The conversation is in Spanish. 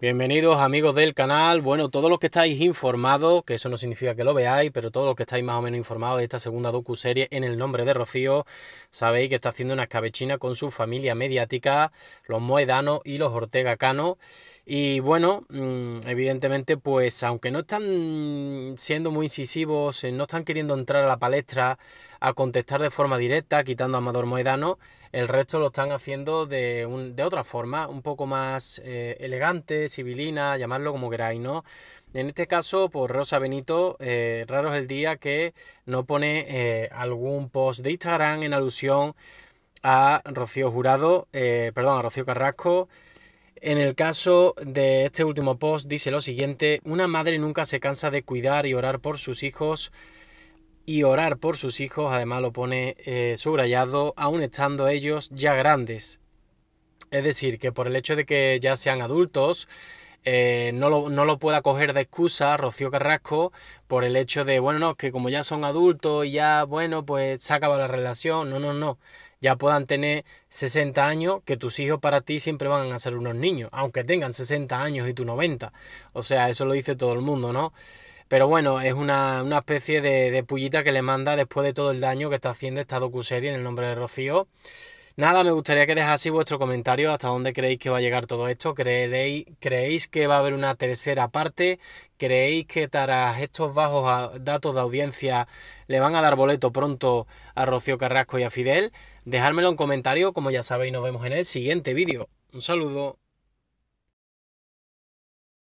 Bienvenidos amigos del canal. Bueno, todos los que estáis informados, que eso no significa que lo veáis, pero todos los que estáis más o menos informados de esta segunda serie en el nombre de Rocío, sabéis que está haciendo una escabechina con su familia mediática, los Moedano y los Ortega Cano. Y bueno, mm, evidentemente, pues aunque no están siendo muy incisivos, eh, no están queriendo entrar a la palestra a contestar de forma directa, quitando a Amador Moedano, el resto lo están haciendo de, otra forma, un poco más eh, elegante Sibilina, llamarlo como queráis, ¿no? En este caso, por Rosa Benito, eh, raro es el día que no pone eh, algún post de Instagram en alusión a Rocío Jurado, eh, perdón, a Rocío Carrasco. En el caso de este último post dice lo siguiente, una madre nunca se cansa de cuidar y orar por sus hijos y orar por sus hijos, además lo pone subrayado, aun estando ellos ya grandes. Es decir, que por el hecho de que ya sean adultos, eh, no, lo, no, lo, pueda coger de excusa Rocío Carrasco por el hecho de, bueno, no, que como ya son adultos y ya, bueno, pues se acabado la relación. No, no, no. Ya puedan tener 60 años, que tus hijos para ti siempre van a ser unos niños, aunque tengan 60 años y tú 90. O sea, eso lo dice todo el mundo, ¿no? Pero bueno, es una, especie de, de, pullita que le manda después de todo el daño que está haciendo esta docuserie en el nombre de Rocío. Nada, me gustaría que dejaseis vuestro comentario hasta dónde creéis que va a llegar todo esto. ¿Creéis, ¿Creéis que va a haber una tercera parte? ¿Creéis que tras estos bajos ah, datos de audiencia le van a dar boleto pronto a Rocío Carrasco y a Fidel? Dejármelo en comentario, como ya sabéis, nos vemos en el siguiente vídeo. Un saludo.